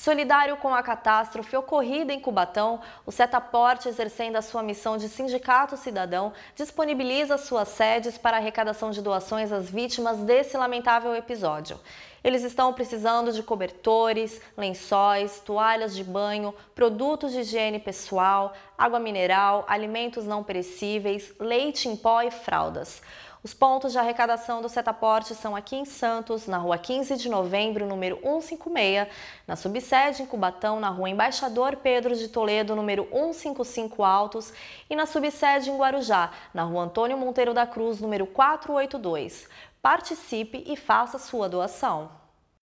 Solidário com a catástrofe ocorrida em Cubatão, o Setaporte, exercendo a sua missão de sindicato cidadão, disponibiliza suas sedes para arrecadação de doações às vítimas desse lamentável episódio. Eles estão precisando de cobertores, lençóis, toalhas de banho, produtos de higiene pessoal, água mineral, alimentos não perecíveis, leite em pó e fraldas. Os pontos de arrecadação do Setaporte são aqui em Santos, na rua 15 de novembro, número 156, na subsede em Cubatão, na rua Embaixador Pedro de Toledo, número 155 Altos, e na subsede em Guarujá, na rua Antônio Monteiro da Cruz, número 482. Participe e faça sua doação.